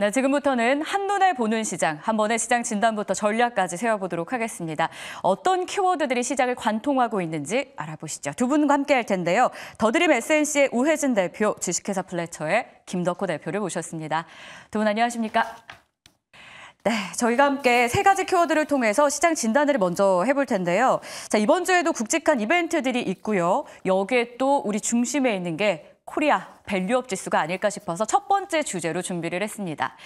네, 지금부터는 한눈에 보는 시장, 한 번의 시장 진단부터 전략까지 세워보도록 하겠습니다. 어떤 키워드들이 시장을 관통하고 있는지 알아보시죠. 두 분과 함께 할 텐데요. 더드림 SNC의 우혜진 대표, 주식회사 플래처의 김덕호 대표를 모셨습니다. 두 분 안녕하십니까? 네, 저희가 함께 세 가지 키워드를 통해서 시장 진단을 먼저 해볼 텐데요. 자, 이번 주에도 굵직한 이벤트들이 있고요. 여기에 또 우리 중심에 있는 게 코리아 밸류업 지수가 아닐까 싶어서 첫 번째 주제로 준비를 했습니다.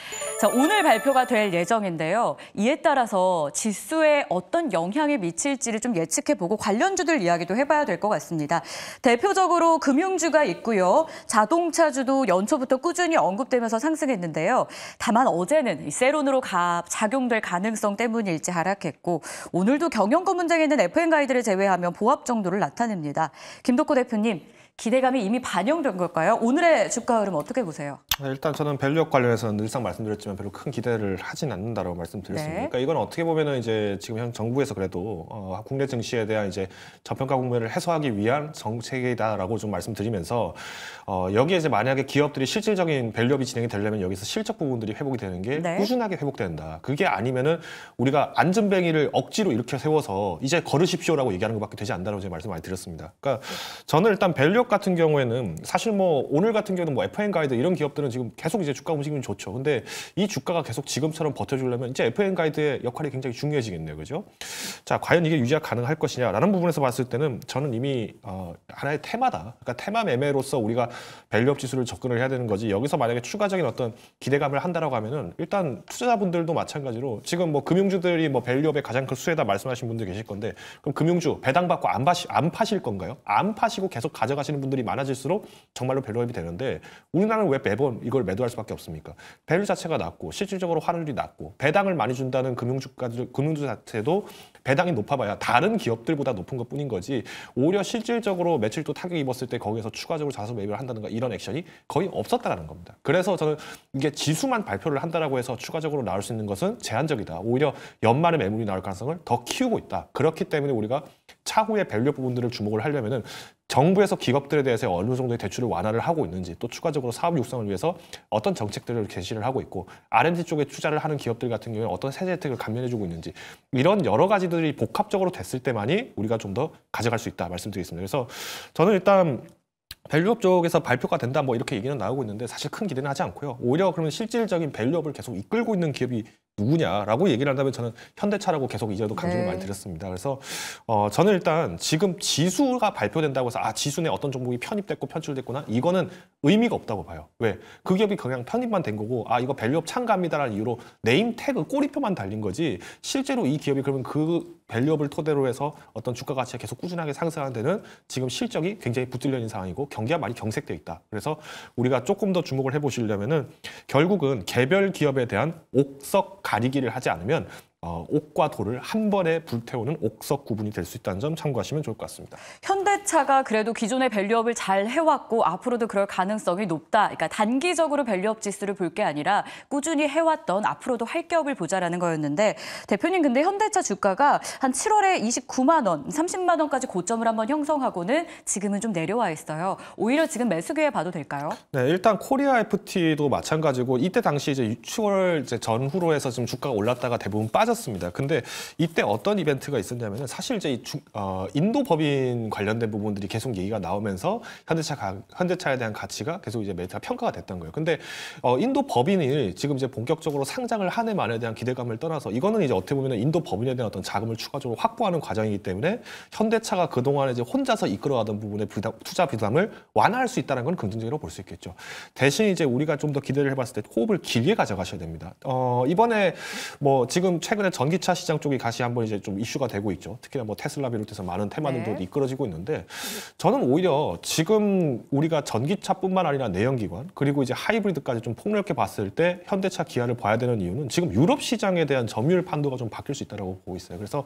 자, 오늘 발표가 될 예정인데요. 이에 따라서 지수에 어떤 영향이 미칠지를 좀 예측해보고 관련주들 이야기도 해봐야 될 것 같습니다. 대표적으로 금융주가 있고요. 자동차주도 연초부터 꾸준히 언급되면서 상승했는데요. 다만 어제는 세론으로 가, 작용될 가능성 때문일지 하락했고 오늘도 경영권 문장에 있는 FM 가이드를 제외하면 보합 정도를 나타냅니다. 김덕구 대표님, 기대감이 이미 반영된 걸까요? 오늘의 주가 흐름 어떻게 보세요? 네, 일단 저는 밸류업 관련해서는 늘상 말씀드렸지만 별로 큰 기대를 하진 않는다라고 말씀드렸습니다. 네. 그러니까 이건 어떻게 보면은 이제 지금 현 정부에서 그래도 어, 국내 증시에 대한 이제 저평가 국면을 해소하기 위한 정책이다라고 좀 말씀드리면서 어, 여기에 이제 만약에 기업들이 실질적인 밸류업이 진행이 되려면 여기서 실적 부분들이 회복이 되는 게 네. 꾸준하게 회복된다. 그게 아니면은 우리가 안전뱅이를 억지로 이렇게 세워서 이제 걸으십시오라고 얘기하는 것밖에 되지 않는다고 제가 말씀 많이 드렸습니다. 그러니까 저는 일단 밸류 업 전력 같은 경우에는 사실 뭐 오늘 같은 경우는 뭐 FN 가이드 이런 기업들은 지금 계속 이제 주가 움직임이 좋죠. 근데 이 주가가 계속 지금처럼 버텨주려면 이제 FN 가이드의 역할이 굉장히 중요해지겠네요. 그죠? 자, 과연 이게 유지가 가능할 것이냐라는 부분에서 봤을 때는 저는 이미 어, 하나의 테마다. 그러니까 테마 매매로서 우리가 밸류업 지수를 접근을 해야 되는 거지. 여기서 만약에 추가적인 어떤 기대감을 한다라고 하면은 일단 투자자분들도 마찬가지로 지금 뭐 금융주들이 뭐 밸류업의 가장 큰 수혜다 말씀하신 분들 계실 건데 그럼 금융주 배당받고 안, 파시, 안 파실 건가요? 안 파시고 계속 가져가시는 하시는 분들이 많아질수록 정말로 밸류업이 되는데 우리나라는 왜 매번 이걸 매도할 수밖에 없습니까? 밸류 자체가 낮고 실질적으로 환율이 낮고 배당을 많이 준다는 금융주까지 금융주 자체도 배당이 높아봐야 다른 기업들보다 높은 것뿐인 거지 오히려 실질적으로 매출도 타격 입었을 때 거기에서 추가적으로 자수 매입을 한다든가 이런 액션이 거의 없었다라는 겁니다. 그래서 저는 이게 지수만 발표를 한다라고 해서 추가적으로 나올 수 있는 것은 제한적이다. 오히려 연말에 매물이 나올 가능성을 더 키우고 있다. 그렇기 때문에 우리가 차후에 밸류 부분들을 주목을 하려면 정부에서 기업들에 대해서 어느 정도의 대출을 완화를 하고 있는지 또 추가적으로 사업 육성을 위해서 어떤 정책들을 개시를 하고 있고 R&D 쪽에 투자를 하는 기업들 같은 경우에 어떤 세제 혜택을 감면해주고 있는지 이런 여러 가지들이 복합적으로 됐을 때만이 우리가 좀 더 가져갈 수 있다 말씀드리겠습니다. 그래서 저는 일단 밸류업 쪽에서 발표가 된다 뭐 이렇게 얘기는 나오고 있는데 사실 큰 기대는 하지 않고요. 오히려 그러면 실질적인 밸류업을 계속 이끌고 있는 기업이 누구냐라고 얘기를 한다면 저는 현대차라고 계속 이제도 강조를 네. 많이 드렸습니다. 그래서 어, 저는 일단 지금 지수가 발표된다고 해서 아 지수 내 어떤 종목이 편입됐고 편출됐구나 이거는 의미가 없다고 봐요. 왜? 그 기업이 그냥 편입만 된 거고 아 이거 밸류업 참가합니다라는 이유로 네임 태그 꼬리표만 달린 거지 실제로 이 기업이 그러면 그 밸류업을 토대로 해서 어떤 주가 가치가 계속 꾸준하게 상승하는 데는 지금 실적이 굉장히 붙들려 있는 상황이고 경기가 많이 경색돼 있다. 그래서 우리가 조금 더 주목을 해보시려면은 결국은 개별 기업에 대한 옥석 가리기를 하지 않으면 옥과 어, 돌을 한 번에 불태우는 옥석 구분이 될 수 있다는 점 참고하시면 좋을 것 같습니다. 현대차가 그래도 기존의 밸류업을 잘 해왔고 앞으로도 그럴 가능성이 높다. 그러니까 단기적으로 밸류업 지수를 볼 게 아니라 꾸준히 해왔던 앞으로도 할 기업을 보자라는 거였는데 대표님 근데 현대차 주가가 한 7월에 29만 원, 30만 원까지 고점을 한번 형성하고는 지금은 좀 내려와 있어요. 오히려 지금 매수 기회 봐도 될까요? 네, 일단 코리아 FT도 마찬가지고 이때 당시 이제 6월 이제 전후로 해서 지금 주가가 올랐다가 대부분 빠져 하셨습니다. 근데 이때 어떤 이벤트가 있었냐면 사실 이제 중, 어, 인도 법인 관련된 부분들이 계속 얘기가 나오면서 현대차 가, 현대차에 대한 가치가 계속 이제 매타 평가가 됐던 거예요. 근데 어, 인도 법인이 지금 이제 본격적으로 상장을 한해 만에 대한 기대감을 떠나서 이거는 이제 어떻게 보면 인도 법인에 대한 어떤 자금을 추가적으로 확보하는 과정이기 때문에 현대차가 그동안 이제 혼자서 이끌어가던 부분의 부담, 투자 부담을 완화할 수 있다는 건 긍정적으로 볼 수 있겠죠. 대신 이제 우리가 좀 더 기대를 해봤을 때 호흡을 길게 가져가셔야 됩니다. 어, 이번에 뭐 지금 최근 최근에 전기차 시장 쪽이 다시 한번 이제 좀 이슈가 되고 있죠. 특히나 뭐 테슬라 비롯해서 많은 테마들도 네. 이끌어지고 있는데 저는 오히려 지금 우리가 전기차뿐만 아니라 내연기관 그리고 이제 하이브리드까지 좀 폭넓게 봤을 때 현대차 기아를 봐야 되는 이유는 지금 유럽 시장에 대한 점유율 판도가 좀 바뀔 수 있다고 보고 있어요. 그래서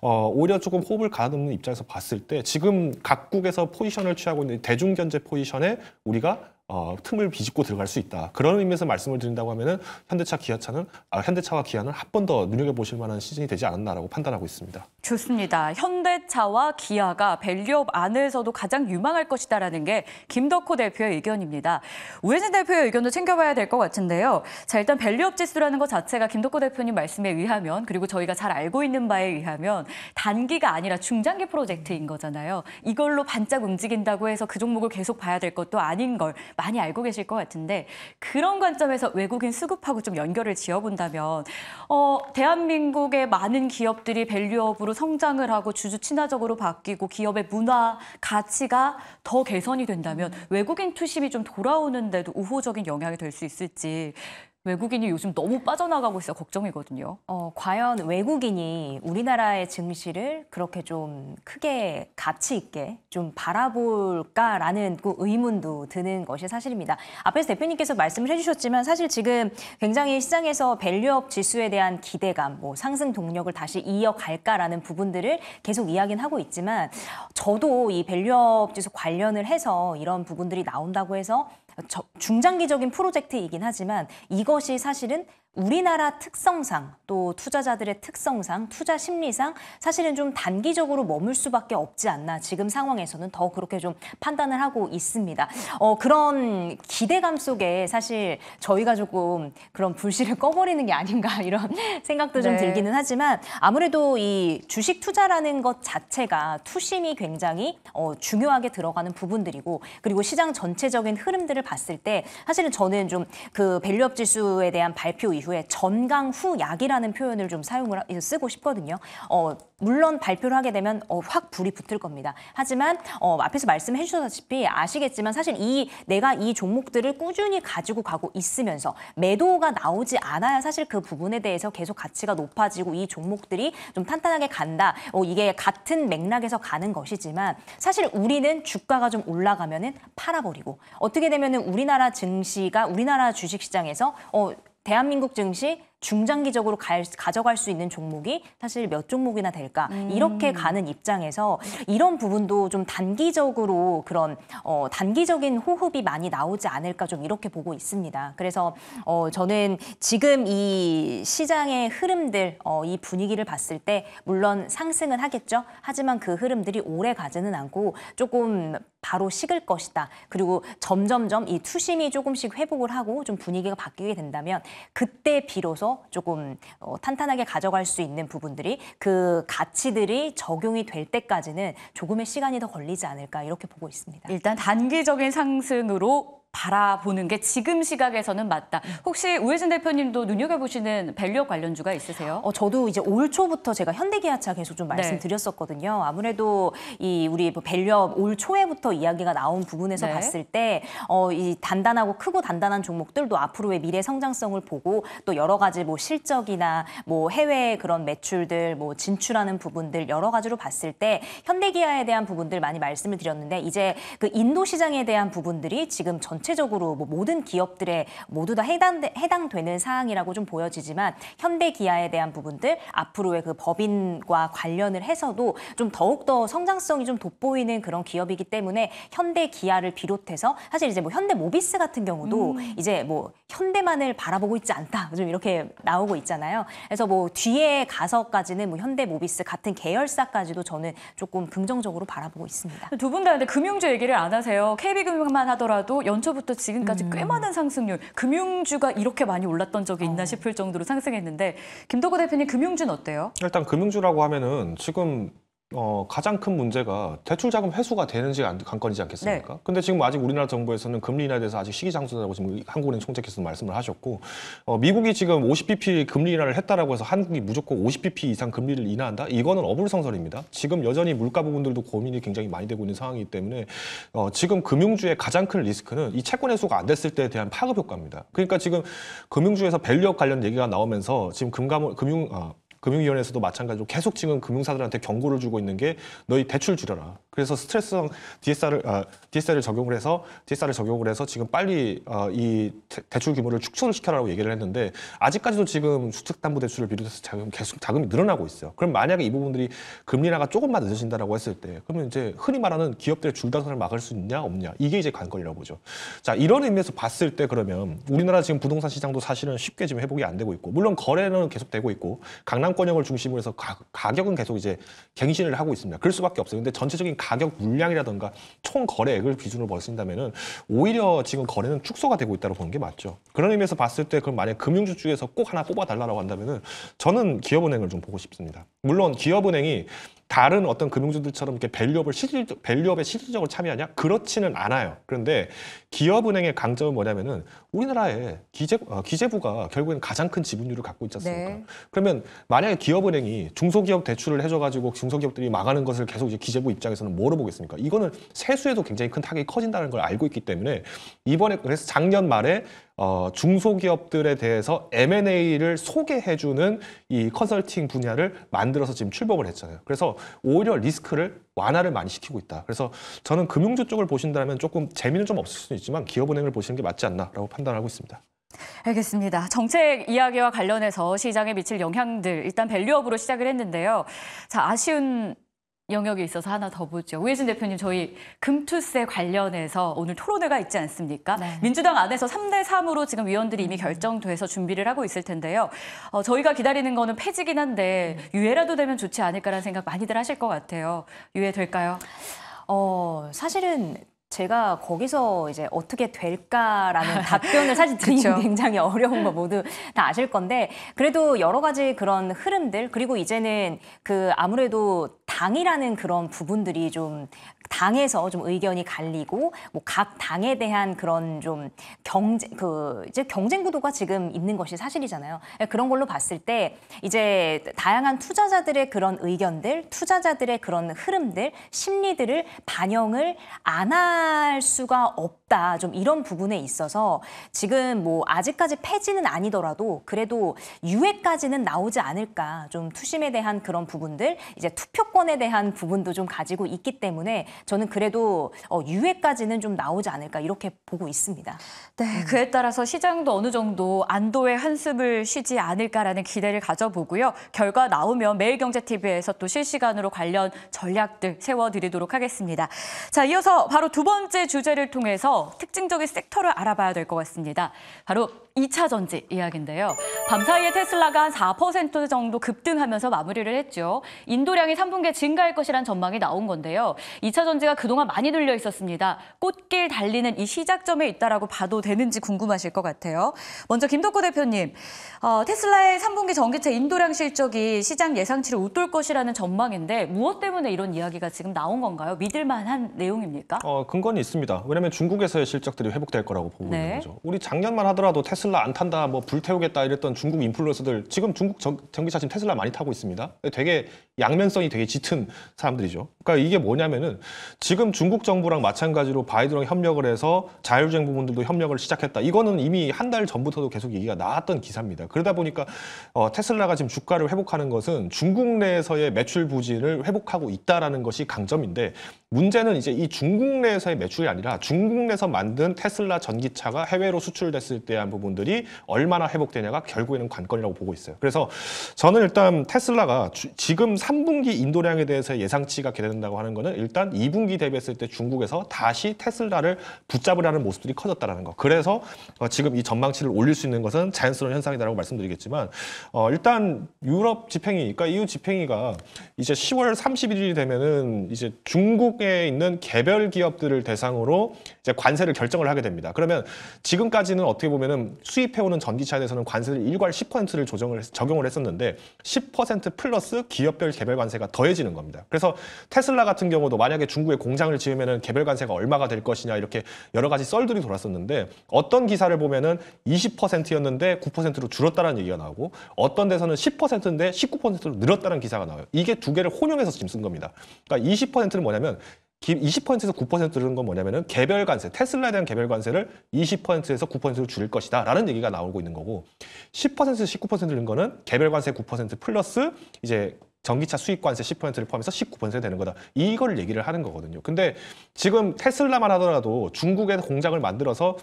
어, 오히려 조금 호흡을 가다듬는 입장에서 봤을 때 지금 각국에서 포지션을 취하고 있는 대중견제 포지션에 우리가 어, 틈을 비집고 들어갈 수 있다. 그런 의미에서 말씀을 드린다고 하면은 현대차 기아차는 아, 현대차와 기아는 한 번 더 눈여겨 보실 만한 시즌이 되지 않았나라고 판단하고 있습니다. 좋습니다. 현대차와 기아가 밸류업 안에서도 가장 유망할 것이다라는 게 김덕호 대표의 의견입니다. 우혜진 대표의 의견도 챙겨봐야 될 것 같은데요. 자 일단 밸류업 지수라는 것 자체가 김덕호 대표님 말씀에 의하면 그리고 저희가 잘 알고 있는 바에 의하면 단기가 아니라 중장기 프로젝트인 거잖아요. 이걸로 반짝 움직인다고 해서 그 종목을 계속 봐야 될 것도 아닌 걸 많이 알고 계실 것 같은데 그런 관점에서 외국인 수급하고 좀 연결을 지어본다면 어, 대한민국의 많은 기업들이 밸류업으로 성장을 하고 주주 친화적으로 바뀌고 기업의 문화, 가치가 더 개선이 된다면 음. 외국인 투심이 좀 돌아오는데도 우호적인 영향이 될 수 있을지 외국인이 요즘 너무 빠져나가고 있어 걱정이거든요. 어, 과연 외국인이 우리나라의 증시를 그렇게 좀 크게 가치 있게 좀 바라볼까라는 그 의문도 드는 것이 사실입니다. 앞에서 대표님께서 말씀을 해주셨지만 사실 지금 굉장히 시장에서 밸류업 지수에 대한 기대감, 뭐 상승 동력을 다시 이어갈까라는 부분들을 계속 이야기는 하고 있지만 저도 이 밸류업 지수 관련을 해서 이런 부분들이 나온다고 해서 저, 중장기적인 프로젝트이긴 하지만 이거 이것이 사실은 우리나라 특성상 또 투자자들의 특성상 투자 심리상 사실은 좀 단기적으로 머물 수밖에 없지 않나 지금 상황에서는 더 그렇게 좀 판단을 하고 있습니다. 어, 그런 기대감 속에 사실 저희가 조금 그런 불씨를 꺼버리는 게 아닌가 이런 생각도 좀 네. 들기는 하지만 아무래도 이 주식 투자라는 것 자체가 투심이 굉장히 어, 중요하게 들어가는 부분들이고 그리고 시장 전체적인 흐름들을 봤을 때 사실은 저는 좀 그 밸류업 지수에 대한 발표 이후에 전강 후약이라는 표현을 좀 사용을 쓰고 싶거든요. 어, 물론 발표를 하게 되면 어, 확 불이 붙을 겁니다. 하지만 어, 앞에서 말씀해 주셨다시피 아시겠지만 사실 이 내가 이 종목들을 꾸준히 가지고 가고 있으면서 매도가 나오지 않아야 사실 그 부분에 대해서 계속 가치가 높아지고 이 종목들이 좀 탄탄하게 간다. 어, 이게 같은 맥락에서 가는 것이지만 사실 우리는 주가가 좀 올라가면은 팔아버리고 어떻게 되면은 우리나라 증시가 우리나라 주식시장에서 어, 대한민국 증시 중장기적으로 갈, 가져갈 수 있는 종목이 사실 몇 종목이나 될까 음. 이렇게 가는 입장에서 이런 부분도 좀 단기적으로 그런 어, 단기적인 호흡이 많이 나오지 않을까 좀 이렇게 보고 있습니다. 그래서 어, 저는 지금 이 시장의 흐름들 어, 이 분위기를 봤을 때 물론 상승은 하겠죠. 하지만 그 흐름들이 오래 가지는 않고 조금 바로 식을 것이다. 그리고 점점점 이 투심이 조금씩 회복을 하고 좀 분위기가 바뀌게 된다면 그때 비로소 조금 어, 탄탄하게 가져갈 수 있는 부분들이 그 가치들이 적용이 될 때까지는 조금의 시간이 더 걸리지 않을까 이렇게 보고 있습니다. 일단 단기적인 상승으로 바라보는 게 지금 시각에서는 맞다. 혹시 우혜진 대표님도 눈여겨보시는 밸류 관련주가 있으세요? 어, 저도 이제 올 초부터 제가 현대기아차 계속 좀 네. 말씀드렸었거든요. 네. 아무래도 이 우리 뭐 밸류올 초에부터 이야기가 나온 부분에서 네. 봤을 때 어, 이 단단하고 크고 단단한 종목들도 앞으로의 미래 성장성을 보고 또 여러 가지 뭐 실적이나 뭐 해외 그런 매출들 뭐 진출하는 부분들 여러 가지로 봤을 때 현대기아에 대한 부분들 많이 말씀을 드렸는데 이제 그 인도 시장에 대한 부분들이 지금 전 전체적으로 뭐 모든 기업들의 모두 다 해당, 해당되는 사항이라고 좀 보여지지만 현대기아에 대한 부분들 앞으로의 그 법인과 관련을 해서도 좀 더욱더 성장성이 좀 돋보이는 그런 기업이기 때문에 현대기아를 비롯해서 사실 이제 뭐 현대모비스 같은 경우도 음. 이제 뭐 현대만을 바라보고 있지 않다 좀 이렇게 나오고 있잖아요. 그래서 뭐 뒤에 가서까지는 뭐 현대모비스 같은 계열사까지도 저는 조금 긍정적으로 바라보고 있습니다. 두 분 다 근데 금융주 얘기를 안 하세요. KB금융만 하더라도 연초 2 0부터 지금까지 음. 꽤 많은 상승률, 금융주가 이렇게 많이 올랐던 적이 있나 어. 싶을 정도로 상승했는데 김도구 대표님 금융주는 어때요? 일단 금융주라고 하면은 지금 어, 가장 큰 문제가 대출 자금 회수가 되는지 안 관건이지 않겠습니까? 네. 근데 지금 아직 우리나라 정부에서는 금리 인하에 대해서 아직 시기상조라고 지금 한국은행 총재께서 말씀을 하셨고 어, 미국이 지금 50bp 금리 인하를 했다라고 해서 한국이 무조건 50bp 이상 금리를 인하한다? 이거는 어불성설입니다. 지금 여전히 물가 부분들도 고민이 굉장히 많이 되고 있는 상황이기 때문에 어, 지금 금융주의 가장 큰 리스크는 이 채권 회수가 안 됐을 때에 대한 파급 효과입니다. 그러니까 지금 금융주에서 밸류업 관련 얘기가 나오면서 지금 금감 금융 아, 금융위원회에서도 마찬가지로 계속 지금 금융사들한테 경고를 주고 있는 게 너희 대출 줄여라. 그래서 스트레스성 DSR을 아, DSR을 적용을 해서 DSR을 적용을 해서 지금 빨리 어, 이 대, 출 규모를 축소를 시켜라고 얘기를 했는데 아직까지도 지금 주택담보대출을 비롯해서 자금 계속 자금이 늘어나고 있어요. 그럼 만약에 이 부분들이 금리 나가 조금만 늦어진다라고 했을 때 그러면 이제 흔히 말하는 기업들의 줄다선을 막을 수 있냐 없냐 이게 이제 관건이라고 보죠. 자 이런 의미에서 봤을 때 그러면 우리나라 지금 부동산 시장도 사실은 쉽게 지금 회복이 안 되고 있고 물론 거래는 계속 되고 있고 강남 저항권역을 중심으로 해서 가, 격은 계속 이제 갱신을 하고 있습니다. 그럴 수밖에 없어요. 근데 전체적인 가격 물량이라든가 총 거래액을 기준으로 벌쓴다면은 오히려 지금 거래는 축소가 되고 있다고 보는 게 맞죠. 그런 의미에서 봤을 때 그럼 만약 금융주 중에서 꼭 하나 뽑아달라고 한다면은 저는 기업은행을 좀 보고 싶습니다. 물론 기업은행이 다른 어떤 금융주들처럼 이렇게 밸류업을 실질 적 밸류업에 실질적으로 참여하냐? 그렇지는 않아요. 그런데 기업은행의 강점은 뭐냐면은 우리나라의 기재 어, 기재부가 결국엔 가장 큰 지분율을 갖고 있지 않습니까? 네. 그러면 만약에 기업은행이 중소기업 대출을 해줘 가지고 중소기업들이 망하는 것을 계속 이제 기재부 입장에서는 뭐로 보겠습니까? 이거는 세수에도 굉장히 큰 타격이 커진다는 걸 알고 있기 때문에 이번에 그래서 작년 말에 어, 중소기업들에 대해서 M&A를 소개해주는 이 컨설팅 분야를 만들어서 지금 출범을 했잖아요. 그래서 오히려 리스크를 완화를 많이 시키고 있다. 그래서 저는 금융주 쪽을 보신다면 조금 재미는 좀 없을 수는 있지만 기업은행을 보시는 게 맞지 않나라고 판단하고 있습니다. 알겠습니다. 정책 이야기와 관련해서 시장에 미칠 영향들 일단 밸류업으로 시작을 했는데요. 자 아쉬운 영역에 있어서 하나 더 보죠. 우혜진 대표님, 저희 금투세 관련해서 오늘 토론회가 있지 않습니까? 네. 민주당 안에서 3대 3으로 지금 위원들이 이미 음. 결정돼서 준비를 하고 있을 텐데요. 어, 저희가 기다리는 거는 폐지긴 한데 음. 유예라도 되면 좋지 않을까라는 생각 많이들 하실 것 같아요. 유예될까요? 어, 사실은 제가 거기서 이제 어떻게 될까라는 답변을 사실 드리기 그렇죠. 굉장히 어려운 거 모두 다 아실 건데 그래도 여러 가지 그런 흐름들 그리고 이제는 그 아무래도 당이라는 그런 부분들이 좀 당에서 좀 의견이 갈리고 뭐 각 당에 대한 그런 좀경제그 이제 경쟁 구도가 지금 있는 것이 사실이잖아요. 예, 그런 걸로 봤을 때 이제 다양한 투자자들의 그런 의견들, 투자자들의 그런 흐름들, 심리들을 반영을 안 할 수가 없다. 좀 이런 부분에 있어서 지금 뭐 아직까지 폐지는 아니더라도 그래도 유예까지는 나오지 않을까. 좀 투심에 대한 그런 부분들, 이제 투표권에 대한 부분도 좀 가지고 있기 때문에 저는 그래도 어, 유해까지는좀 나오지 않을까 이렇게 보고 있습니다. 네, 음. 그에 따라서 시장도 어느 정도 안도의 한숨을 쉬지 않을까라는 기대를 가져보고요. 결과 나오면 매일경제TV에서 또 실시간으로 관련 전략들 세워드리도록 하겠습니다. 자, 이어서 바로 두 번째 주제를 통해서 특징적인 섹터를 알아봐야 될 것 같습니다. 바로 2차 전지 이야기인데요. 밤사이에 테슬라가 한 4% 정도 급등하면서 마무리를 했죠. 인도량이 3분기에 증가할 것이란 전망이 나온 건데요. 2차 전지가 그동안 많이 눌려 있었습니다. 꽃길 달리는 이 시작점에 있다라고 봐도 되는지 궁금하실 것 같아요. 먼저 김덕구 대표님, 어, 테슬라의 3분기 전기차 인도량 실적이 시장 예상치를 웃돌 것이라는 전망인데 무엇 때문에 이런 이야기가 지금 나온 건가요? 믿을 만한 내용입니까? 어, 근거는 있습니다. 왜냐하면 중국에서의 실적들이 회복될 거라고 보고 네. 있는 거죠. 우리 작년만 하더라도 테슬라 테슬라 안 탄다, 뭐 불태우겠다 이랬던 중국 인플루언서들 지금 중국 전, 전기차 지금 테슬라 많이 타고 있습니다. 되게 양면성이 되게 짙은 사람들이죠. 그러니까 이게 뭐냐면은 지금 중국 정부랑 마찬가지로 바이든랑 협력을 해서 자율주행 부분들도 협력을 시작했다. 이거는 이미 한 달 전부터도 계속 얘기가 나왔던 기사입니다. 그러다 보니까 어, 테슬라가 지금 주가를 회복하는 것은 중국 내에서의 매출 부진을 회복하고 있다라는 것이 강점인데 문제는 이제 이 중국 내에서의 매출이 아니라 중국 내에서 만든 테슬라 전기차가 해외로 수출됐을 때 한 부분 부분들이 얼마나 회복되냐가 결국에는 관건이라고 보고 있어요. 그래서 저는 일단 테슬라가 주, 지금 3분기 인도량에 대해서 예상치가 기대된다고 하는 거는 일단 2분기 대비했을 때 중국에서 다시 테슬라를 붙잡으려는 모습들이 커졌다는 라 거. 그래서 어, 지금 이 전망치를 올릴 수 있는 것은 자연스러운 현상이다라고 말씀드리겠지만 어, 일단 유럽 집행이 그러니까 EU 집행위가 이제 10월 31일이 되면은 이제 중국에 있는 개별 기업들을 대상으로 이제 관세를 결정을 하게 됩니다. 그러면 지금까지는 어떻게 보면은 수입해오는 전기차에 대해서는 관세를 일괄 10%를 조정을 적용을 했었는데 10% 플러스 기업별 개별 관세가 더해지는 겁니다. 그래서 테슬라 같은 경우도 만약에 중국에 공장을 지으면은 개별 관세가 얼마가 될 것이냐 이렇게 여러 가지 썰들이 돌았었는데 어떤 기사를 보면은 20%였는데 9%로 줄었다는 얘기가 나오고 어떤 데서는 10%인데 19%로 늘었다는 기사가 나와요. 이게 두 개를 혼용해서 지금 쓴 겁니다. 그러니까 20%는 뭐냐면 20%에서 9%줄는건 뭐냐면은 개별 관세, 테슬라에 대한 개별 관세를 20%에서 9%로 줄일 것이다. 라는 얘기가 나오고 있는 거고 10%에서 19%줄는 거는 개별 관세 9% 플러스 이제 전기차 수입 관세 10%를 포함해서 19% 되는 거다. 이걸 얘기를 하는 거거든요. 근데 지금 테슬라만 하더라도 중국에서 공장을 만들어서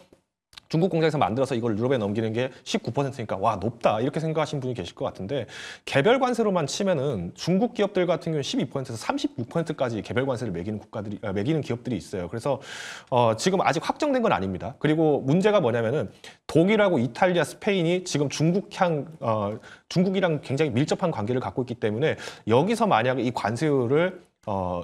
중국 공장에서 만들어서 이걸 유럽에 넘기는 게 19%니까 와 높다 이렇게 생각하신 분이 계실 것 같은데 개별 관세로만 치면은 중국 기업들 같은 경우는 12%에서 36%까지 개별 관세를 매기는 국가들이 아, 매기는 기업들이 있어요. 그래서 어, 지금 아직 확정된 건 아닙니다. 그리고 문제가 뭐냐면은 독일하고 이탈리아, 스페인이 지금 중국향 어, 중국이랑 굉장히 밀접한 관계를 갖고 있기 때문에 여기서 만약에 이 관세율을 어,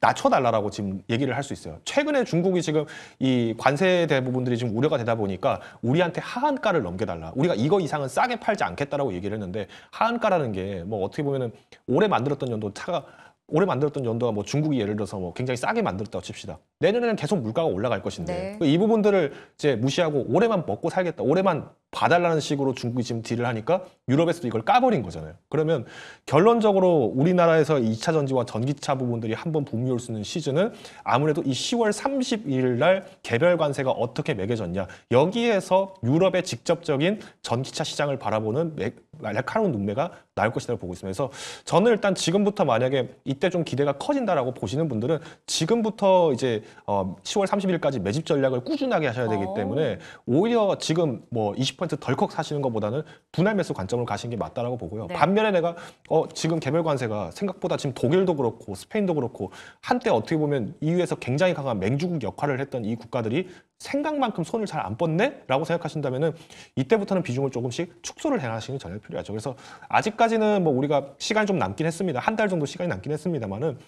낮춰달라라고 지금 얘기를 할 수 있어요. 최근에 중국이 지금 이 관세 대부분들이 지금 우려가 되다 보니까 우리한테 하한가를 넘겨달라. 우리가 이거 이상은 싸게 팔지 않겠다라고 얘기를 했는데 하한가라는 게 뭐 어떻게 보면은 올해 만들었던 연도 차가 올해 만들었던 연도가 뭐 중국이 예를 들어서 뭐 굉장히 싸게 만들었다고 칩시다. 내년에는 계속 물가가 올라갈 것인데 네. 이 부분들을 이제 무시하고 올해만 먹고 살겠다 올해만 봐달라는 식으로 중국이 지금 딜을 하니까 유럽에서도 이걸 까버린 거잖아요 그러면 결론적으로 우리나라에서 2차 전지와 전기차 부분들이 한번 붐이 올 수 있는 시즌은 아무래도 이 10월 31일 날 개별 관세가 어떻게 매겨졌냐 여기에서 유럽의 직접적인 전기차 시장을 바라보는 날카로운 눈매가 나올 것이라고 보고 있습니다 그래서 저는 일단 지금부터 만약에 이때 좀 기대가 커진다라고 보시는 분들은 지금부터 이제 어, 10월 30일까지 매집 전략을 꾸준하게 하셔야 되기 어. 때문에 오히려 지금 뭐 20% 덜컥 사시는 것보다는 분할 매수 관점을 가시는 게 맞다라고 보고요. 네. 반면에 내가 어, 지금 개별 관세가 생각보다 지금 독일도 그렇고 스페인도 그렇고 한때 어떻게 보면 EU에서 굉장히 강한 맹주국 역할을 했던 이 국가들이 생각만큼 손을 잘 안 뻗네라고 생각하신다면은 이때부터는 비중을 조금씩 축소를 해나가시는 게 전혀 필요하죠. 그래서 아직까지는 뭐 우리가 시간이 좀 남긴 했습니다. 한 달 정도 시간이 남긴 했습니다만은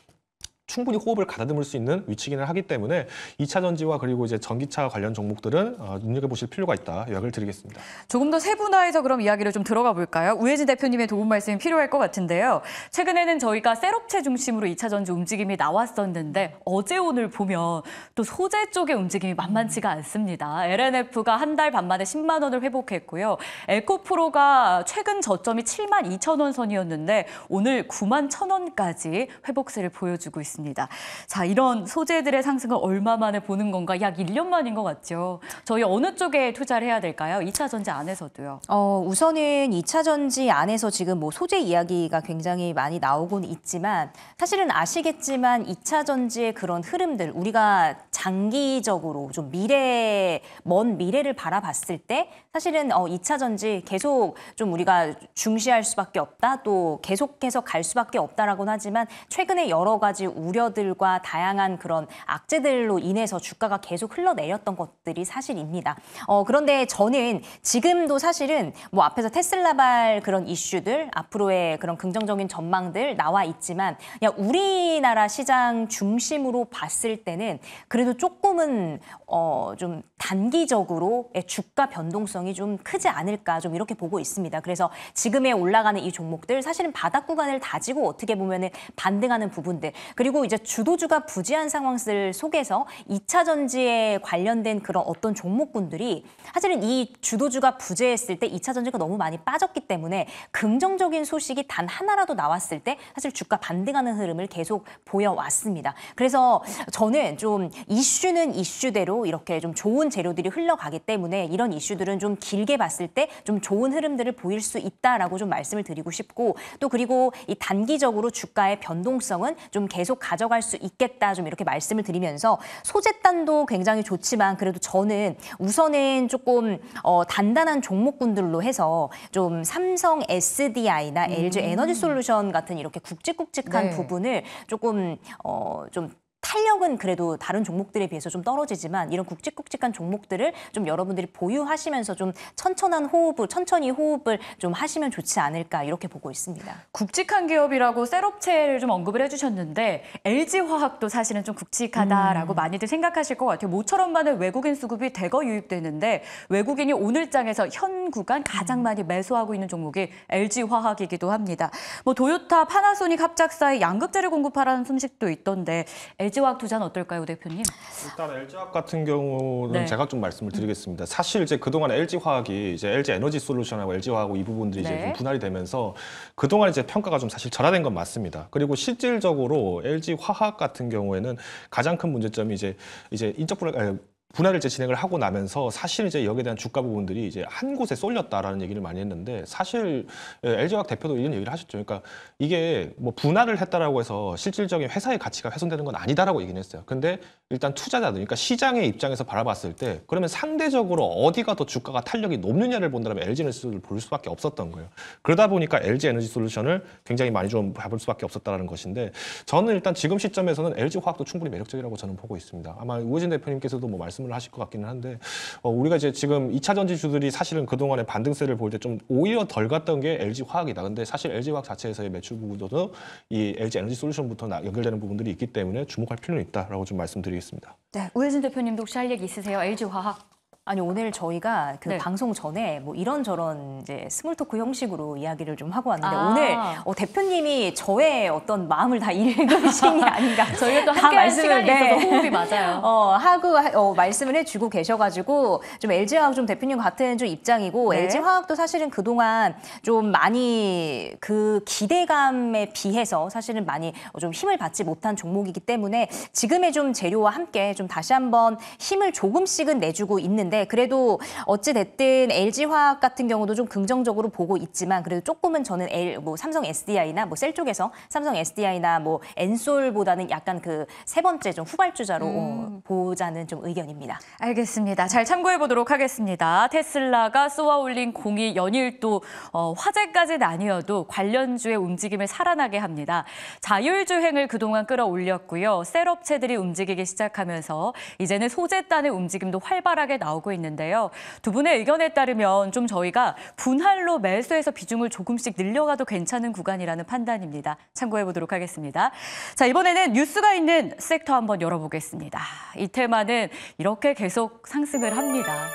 충분히 호흡을 가다듬을 수 있는 위치기는 하기 때문에 2차 전지와 그리고 이제 전기차 관련 종목들은 어, 눈여겨보실 필요가 있다 요약을 드리겠습니다. 조금 더 세분화해서 그럼 이야기를 좀 들어가 볼까요? 우혜진 대표님의 도움 말씀이 필요할 것 같은데요. 최근에는 저희가 셀업체 중심으로 2차 전지 움직임이 나왔었는데 어제 오늘 보면 또 소재 쪽의 움직임이 만만치가 않습니다. LNF가 한 달 반 만에 10만 원을 회복했고요. 에코프로가 최근 저점이 7만 2천 원 선이었는데 오늘 9만 천 원까지 회복세를 보여주고 있습니다. 같습니다. 자, 이런 소재들의 상승을 얼마 만에 보는 건가? 약 1년 만인 것 같죠. 저희 어느 쪽에 투자를 해야 될까요? 2차 전지 안에서도요. 어, 우선은 2차 전지 안에서 지금 뭐 소재 이야기가 굉장히 많이 나오곤 있지만 사실은 아시겠지만 2차 전지의 그런 흐름들 우리가 장기적으로 좀 미래 먼 미래를 바라봤을 때 사실은 어 2차 전지 계속 좀 우리가 중시할 수밖에 없다 또 계속해서 갈 수밖에 없다라고는 하지만 최근에 여러 가지 우려들과 다양한 그런 악재들로 인해서 주가가 계속 흘러내렸던 것들이 사실입니다. 어 그런데 저는 지금도 사실은 뭐 앞에서 테슬라발 그런 이슈들 앞으로의 그런 긍정적인 전망들 나와 있지만 그냥 우리나라 시장 중심으로 봤을 때는 그래도 그래도 조금은 어, 좀 단기적으로 주가 변동성이 좀 크지 않을까 좀 이렇게 보고 있습니다. 그래서 지금에 올라가는 이 종목들 사실은 바닥 구간을 다지고 어떻게 보면은 반등하는 부분들 그리고 이제 주도주가 부재한 상황들 속에서 2차 전지에 관련된 그런 어떤 종목군들이 사실은 이 주도주가 부재했을 때 2차 전지가 너무 많이 빠졌기 때문에 긍정적인 소식이 단 하나라도 나왔을 때 사실 주가 반등하는 흐름을 계속 보여왔습니다. 그래서 저는 좀 이슈는 이슈대로 이렇게 좀 좋은 재료들이 흘러가기 때문에 이런 이슈들은 좀 길게 봤을 때 좀 좋은 흐름들을 보일 수 있다라고 좀 말씀을 드리고 싶고 또 그리고 이 단기적으로 주가의 변동성은 좀 계속 가져갈 수 있겠다 좀 이렇게 말씀을 드리면서 소재단도 굉장히 좋지만 그래도 저는 우선은 조금 어, 단단한 종목군들로 해서 좀 삼성 SDI나 LG 에너지 음. 솔루션 같은 이렇게 굵직굵직한 네. 부분을 조금 어, 좀 탄력은 그래도 다른 종목들에 비해서 좀 떨어지지만 이런 굵직굵직한 종목들을 좀 여러분들이 보유하시면서 좀 천천한 호흡을 천천히 호흡을 좀 하시면 좋지 않을까 이렇게 보고 있습니다. 굵직한 기업이라고 셀업체를 좀 언급을 해주셨는데 LG화학도 사실은 좀 굵직하다라고 음. 많이들 생각하실 것 같아요. 모처럼만의 외국인 수급이 대거 유입되는데 외국인이 오늘장에서 현 구간 가장 음. 많이 매수하고 있는 종목이 LG화학이기도 합니다. 뭐 도요타, 파나소닉 합작사의 양극재를 공급하라는 소식도 있던데 LG화학 투자는 어떨까요, 대표님? 일단 LG화학 같은 경우는 네. 제가 좀 말씀을 드리겠습니다. 사실 이제 그동안 LG화학이 이제 LG 에너지 솔루션하고 l g 화학이 부분들이 네. 이제 좀 분할이 되면서 그동안 이제 평가가 좀 사실 절하된 건 맞습니다. 그리고 실질적으로 LG화학 같은 경우에는 가장 큰 문제점이 이제 이제 인적 분할 분할을 이제 진행을 하고 나면서 사실 이제 여기에 대한 주가 부분들이 이제 한 곳에 쏠렸다라는 얘기를 많이 했는데 사실 LG화학 예, 대표도 이런 얘기를 하셨죠. 그러니까 이게 뭐 분할을 했다라고 해서 실질적인 회사의 가치가 훼손되는 건 아니다라고 얘기는 했어요. 근데 일단 투자자들, 그러니까 시장의 입장에서 바라봤을 때 그러면 상대적으로 어디가 더 주가가 탄력이 높느냐를 본다면 LG 에너지솔볼 수밖에 없었던 거예요. 그러다 보니까 LG 에너지 솔루션을 굉장히 많이 좀 봐볼 수밖에 없었다라는 것인데 저는 일단 지금 시점에서는 LG 화학도 충분히 매력적이라고 저는 보고 있습니다. 아마 우호진 대표님께서도 뭐 말씀 말씀을 하실 것 같기는 한데 어, 우리가 이제 지금 2차 전지주들이 사실은 그동안의 반등세를 볼 때 좀 오히려 덜 갔던 게 LG 화학이다. 근데 사실 LG 화학 자체에서의 매출 부분도 이 LG 에너지 솔루션부터 연결되는 부분들이 있기 때문에 주목할 필요는 있다라고 좀 말씀드리겠습니다. 네, 우혜진 대표님도 혹시 할 얘기 있으세요? LG 화학. 아니 오늘 저희가 그 네. 방송 전에 뭐 이런저런 이제 스몰 토크 형식으로 이야기를 좀 하고 왔는데 아. 오늘 어, 대표님이 저의 어떤 마음을 다 읽으신 게 아닌가 저희가 또 함께 말씀을 네. 있어서 호흡이 맞아요. 어 하고 어, 말씀을 해주고 계셔가지고 좀 LG 화학 좀 대표님 같은 좀 입장이고 네. LG 화학도 사실은 그 동안 좀 많이 그 기대감에 비해서 사실은 많이 좀 힘을 받지 못한 종목이기 때문에 지금의 좀 재료와 함께 좀 다시 한번 힘을 조금씩은 내주고 있는데. 있는데 네, 그래도 어찌 됐든 LG 화학 같은 경우도 좀 긍정적으로 보고 있지만 그래도 조금은 저는 L 뭐 삼성 SDI나 뭐셀 쪽에서 삼성 SDI나 뭐 엔솔보다는 약간 그 세 번째 좀 후발주자로 음. 보자는 좀 의견입니다. 알겠습니다. 잘 참고해 보도록 하겠습니다. 테슬라가 쏘아올린 공이 연일 또 어, 화재까지는 아니어도 관련주의 움직임을 살아나게 합니다. 자율주행을 그동안 끌어올렸고요. 셀업체들이 움직이기 시작하면서 이제는 소재단의 움직임도 활발하게 나오고 나고 있는데요. 두 분의 의견에 따르면 좀 저희가 분할로 매수해서 비중을 조금씩 늘려가도 괜찮은 구간이라는 판단입니다. 참고해 보도록 하겠습니다. 자, 이번에는 뉴스가 있는 섹터 한번 열어보겠습니다. 이테마는 이렇게 계속 상승을 합니다.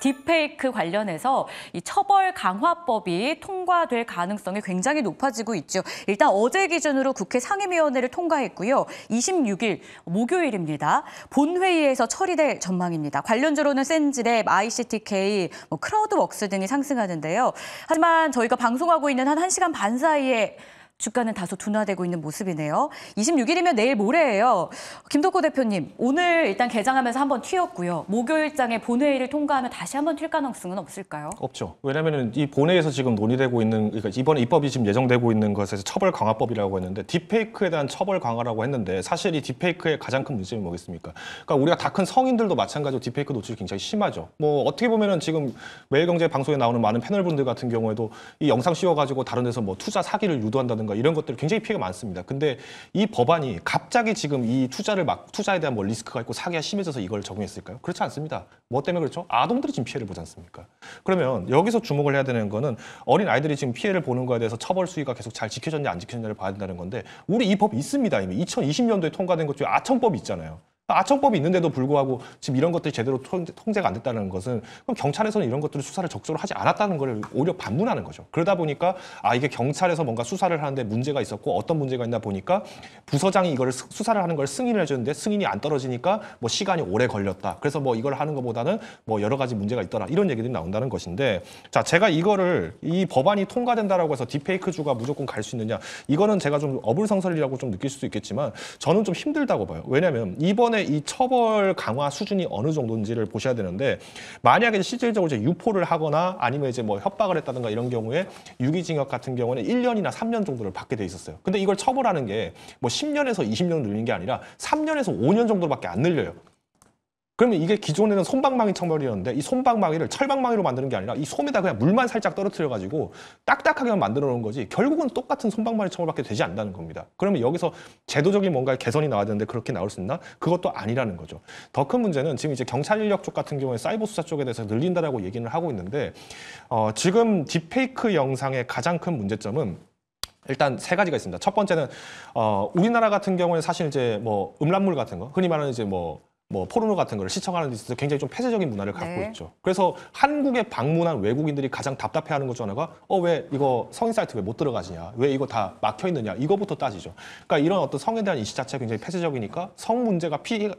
딥페이크 관련해서 이 처벌 강화법이 통과될 가능성이 굉장히 높아지고 있죠. 일단 어제 기준으로 국회 상임위원회를 통과했고요. 26일 목요일입니다. 본회의에서 처리될 전망입니다. 관련주로는 센즈랩, ICTK, 뭐 크라우드웍스 등이 상승하는데요. 하지만 저희가 방송하고 있는 한 1시간 반 사이에 주가는 다소 둔화되고 있는 모습이네요. 26일이면 내일 모레예요. 김덕호 대표님, 오늘 일단 개장하면서 한번 튀었고요. 목요일장에 본회의를 통과하면 다시 한번 튈 가능성은 없을까요? 없죠. 왜냐하면 이 본회의에서 지금 논의되고 있는 그러니까 이번에 입법이 지금 예정되고 있는 것에서 처벌 강화법이라고 했는데 딥페이크에 대한 처벌 강화라고 했는데 사실 이 딥페이크의 가장 큰 문제는 뭐겠습니까? 그러니까 우리가 다 큰 성인들도 마찬가지로 딥페이크 노출이 굉장히 심하죠. 뭐 어떻게 보면은 지금 매일경제 방송에 나오는 많은 패널분들 같은 경우에도 이 영상 씌워가지고 다른 데서 뭐 투자 사기를 유도한다는 투자든가 이런 것들 굉장히 피해가 많습니다. 근데 이 법안이 갑자기 지금 이 투자를 막 투자에 대한 뭐 리스크가 있고 사기가 심해져서 이걸 적용했을까요? 그렇지 않습니다. 뭐 때문에 그렇죠? 아동들이 지금 피해를 보지 않습니까? 그러면 여기서 주목을 해야 되는 거는 어린 아이들이 지금 피해를 보는 거에 대해서 처벌 수위가 계속 잘 지켜졌냐 안 지켜졌냐를 봐야 된다는 건데 우리 이 법 있습니다. 이미 2020년도에 통과된 것 중에 아청법이 있잖아요. 아청법이 있는데도 불구하고 지금 이런 것들이 제대로 통제가 안 됐다는 것은 그럼 경찰에서는 이런 것들을 수사를 적절로 하지 않았다는 걸 오히려 반문하는 거죠. 그러다 보니까 아 이게 경찰에서 뭔가 수사를 하는데 문제가 있었고 어떤 문제가 있나 보니까 부서장이 이거를 수사를 하는 걸 승인을 해주는데 승인이 안 떨어지니까 뭐 시간이 오래 걸렸다. 그래서 뭐 이걸 하는 것보다는 뭐 여러 가지 문제가 있더라 이런 얘기들이 나온다는 것인데 자 제가 이거를 이 법안이 통과된다라고 해서 딥페이크주가 무조건 갈 수 있느냐 이거는 제가 좀 어불성설이라고 좀 느낄 수도 있겠지만 저는 좀 힘들다고 봐요. 왜냐하면 이번에 수원의 이 처벌 강화 수준이 어느 정도인지를 보셔야 되는데 만약에 실질적으로 이제 유포를 하거나 아니면 이제 뭐 협박을 했다든가 이런 경우에 유기징역 같은 경우는 1년이나 3년 정도를 받게 돼 있었어요. 근데 이걸 처벌하는 게 뭐 10년에서 20년 늘린 게 아니라 3년에서 5년 정도밖에 안 늘려요. 그러면 이게 기존에는 솜방망이 청벌이었는데 이 솜방망이를 철방망이로 만드는 게 아니라 이 솜에다 그냥 물만 살짝 떨어뜨려 가지고 딱딱하게만 만들어 놓은 거지 결국은 똑같은 솜방망이 청벌밖에 되지 않는다는 겁니다. 그러면 여기서 제도적인 뭔가 개선이 나와야 되는데 그렇게 나올 수 있나? 그것도 아니라는 거죠. 더 큰 문제는 지금 이제 경찰 인력 쪽 같은 경우에 사이버 수사 쪽에 대해서 늘린다라고 얘기를 하고 있는데 어, 지금 딥페이크 영상의 가장 큰 문제점은 일단 세 가지가 있습니다. 첫 번째는 어, 우리나라 같은 경우에 사실 이제 뭐 음란물 같은 거 흔히 말하는 이제 뭐뭐 포르노 같은 걸 시청하는 데 있어서 굉장히 좀 폐쇄적인 문화를 네. 갖고 네. 있죠. 그래서 한국에 방문한 외국인들이 가장 답답해하는 것 중 하나가 어 왜 이거 성인 사이트 왜 못 들어가지냐, 왜 이거 다 막혀 있느냐 이거부터 따지죠. 그러니까 이런 어떤 성에 대한 이시 자체가 굉장히 폐쇄적이니까 성 문제가 피해,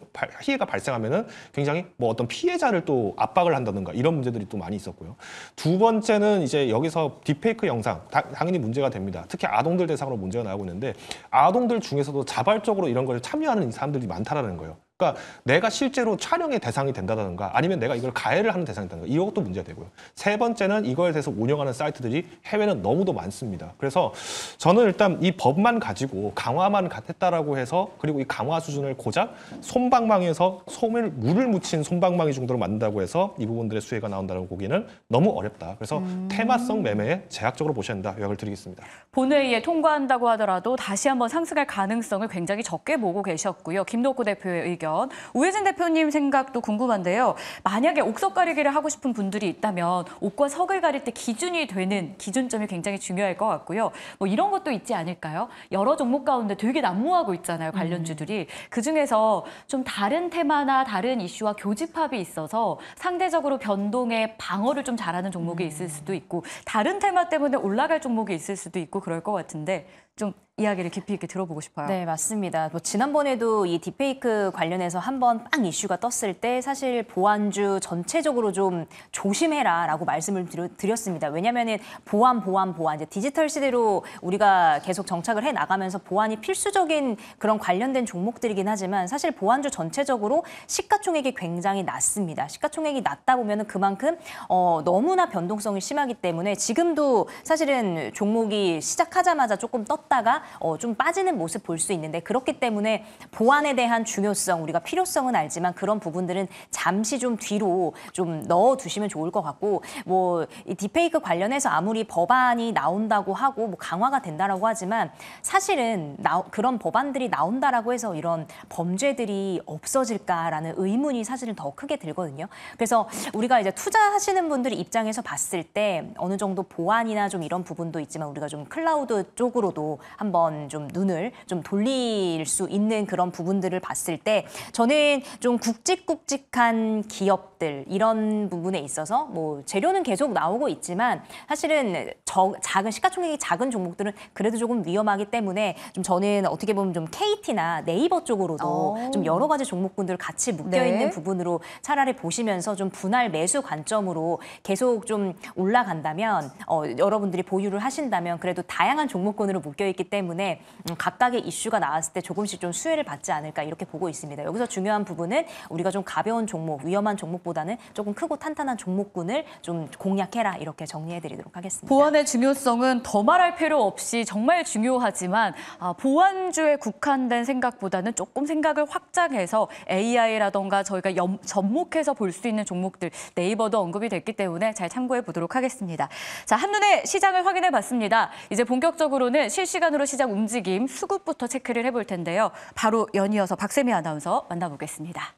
피해가 발생하면은 굉장히 뭐 어떤 피해자를 또 압박을 한다든가 이런 문제들이 또 많이 있었고요. 두 번째는 이제 여기서 딥페이크 영상 다, 당연히 문제가 됩니다. 특히 아동들 대상으로 문제가 나오고 있는데 아동들 중에서도 자발적으로 이런 걸 참여하는 사람들이 많다라는 거예요. 그러니까 내가 실제로 촬영의 대상이 된다든가 아니면 내가 이걸 가해를 하는 대상이 된다든가 이것도 문제되고요. 세 번째는 이거에 대해서 운영하는 사이트들이 해외는 너무도 많습니다. 그래서 저는 일단 이 법만 가지고 강화만 같았다라고 해서 그리고 이 강화 수준을 고작 솜방망이에서 솜을 물을 묻힌 솜방망이 정도로 만든다고 해서 이 부분들의 수혜가 나온다라 고기는 보 너무 어렵다. 그래서 음... 테마성 매매에 제약적으로 보셔야 된다 요약을 드리겠습니다. 본회의에 통과한다고 하더라도 다시 한번 상승할 가능성을 굉장히 적게 보고 계셨고요. 김덕구 대표의 의견 의견. 우혜진 대표님 생각도 궁금한데요. 만약에 옥석 가리기를 하고 싶은 분들이 있다면 옥과 석을 가릴 때 기준이 되는 기준점이 굉장히 중요할 것 같고요. 뭐 이런 것도 있지 않을까요? 여러 종목 가운데 되게 난무하고 있잖아요. 관련주들이. 음. 그중에서 좀 다른 테마나 다른 이슈와 교집합이 있어서 상대적으로 변동에 방어를 좀 잘하는 종목이 있을 음. 수도 있고 다른 테마 때문에 올라갈 종목이 있을 수도 있고 그럴 것 같은데 좀 이야기를 깊이 있게 들어보고 싶어요. 네, 맞습니다. 뭐 지난번에도 이 딥페이크 관련해서 한번 빵 이슈가 떴을 때 사실 보안주 전체적으로 좀 조심해라라고 말씀을 드렸습니다. 왜냐하면 보안, 보안, 보안 이제 디지털 시대로 우리가 계속 정착을 해 나가면서 보안이 필수적인 그런 관련된 종목들이긴 하지만 사실 보안주 전체적으로 시가총액이 굉장히 낮습니다. 시가총액이 낮다 보면 은 그만큼 어, 너무나 변동성이 심하기 때문에 지금도 사실은 종목이 시작하자마자 조금 떴. 섰다가 어, 좀 빠지는 모습 볼 수 있는데 그렇기 때문에 보안에 대한 중요성 우리가 필요성은 알지만 그런 부분들은 잠시 좀 뒤로 좀 넣어두시면 좋을 것 같고 뭐이 딥페이크 관련해서 아무리 법안이 나온다고 하고 뭐 강화가 된다라고 하지만 사실은 나, 그런 법안들이 나온다라고 해서 이런 범죄들이 없어질까라는 의문이 사실은 더 크게 들거든요. 그래서 우리가 이제 투자하시는 분들이 입장에서 봤을 때 어느 정도 보안이나 좀 이런 부분도 있지만 우리가 좀 클라우드 쪽으로도 한번 좀 눈을 좀 돌릴 수 있는 그런 부분들을 봤을 때 저는 좀 굵직굵직한 기업들 이런 부분에 있어서 뭐 재료는 계속 나오고 있지만 사실은 저, 작은 시가총액이 작은 종목들은 그래도 조금 위험하기 때문에 좀 저는 어떻게 보면 좀 KT나 네이버 쪽으로도 오. 어. 좀 여러 가지 종목군들 같이 묶여 있는 네. 부분으로 차라리 보시면서 좀 분할 매수 관점으로 계속 좀 올라간다면 어, 여러분들이 보유를 하신다면 그래도 다양한 종목군으로 묶여 되어 있기 때문에 음, 각각의 이슈가 나왔을 때 조금씩 좀 수혜를 받지 않을까 이렇게 보고 있습니다. 여기서 중요한 부분은 우리가 좀 가벼운 종목, 위험한 종목보다는 조금 크고 탄탄한 종목군을 좀 공략해라 이렇게 정리해드리도록 하겠습니다. 보안의 중요성은 더 말할 필요 없이 정말 중요하지만 아, 보안주에 국한된 생각보다는 조금 생각을 확장해서 AI라던가 저희가 염, 접목해서 볼 수 있는 종목들 네이버도 언급이 됐기 때문에 잘 참고해 보도록 하겠습니다. 자 한눈에 시장을 확인해 봤습니다. 이제 본격적으로는 실시 실시간으로 시장 움직임 수급부터 체크를 해볼 텐데요. 바로 연이어서 박세미 아나운서 만나보겠습니다.